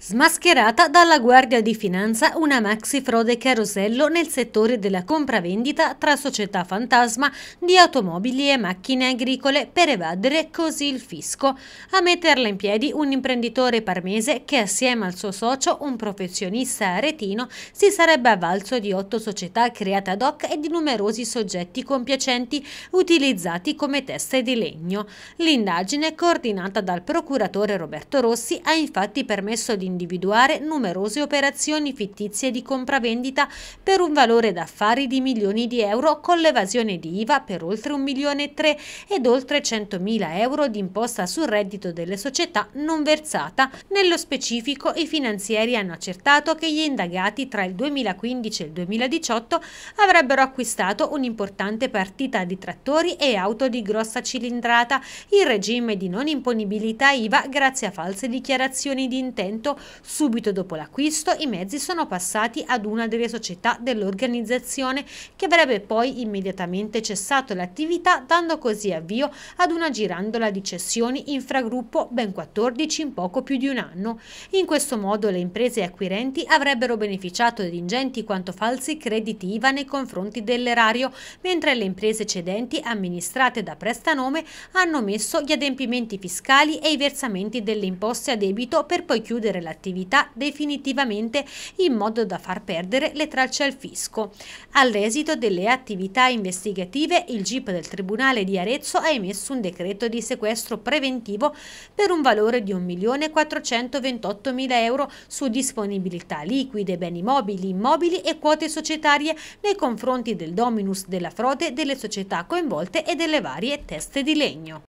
Smascherata dalla Guardia di Finanza una maxi frode carosello nel settore della compravendita tra società fantasma di automobili e macchine agricole per evadere così il fisco. A metterla in piedi un imprenditore parmese che assieme al suo socio, un professionista aretino, si sarebbe avvalso di otto società create ad hoc e di numerosi soggetti compiacenti utilizzati come teste di legno. L'indagine, coordinata dal procuratore Roberto Rossi, ha infatti permesso di individuare numerose operazioni fittizie di compravendita per un valore d'affari di milioni di euro con l'evasione di IVA per oltre 1 milione e 3 ed oltre 100 mila euro di imposta sul reddito delle società non versata. Nello specifico i finanzieri hanno accertato che gli indagati tra il 2015 e il 2018 avrebbero acquistato un'importante partita di trattori e auto di grossa cilindrata in regime di non imponibilità IVA grazie a false dichiarazioni di intento subito dopo l'acquisto i mezzi sono passati ad una delle società dell'organizzazione che avrebbe poi immediatamente cessato l'attività dando così avvio ad una girandola di cessioni infragruppo ben 14 in poco più di un anno. In questo modo le imprese acquirenti avrebbero beneficiato di ingenti quanto falsi crediti IVA nei confronti dell'erario, mentre le imprese cedenti amministrate da prestanome hanno messo gli adempimenti fiscali e i versamenti delle imposte a debito per poi chiudere la dell'attività definitivamente in modo da far perdere le tracce al fisco. All'esito delle attività investigative, il GIP del Tribunale di Arezzo ha emesso un decreto di sequestro preventivo per un valore di 1.428.000 euro su disponibilità liquide, beni mobili, immobili e quote societarie nei confronti del dominus della frode delle società coinvolte e delle varie teste di legno.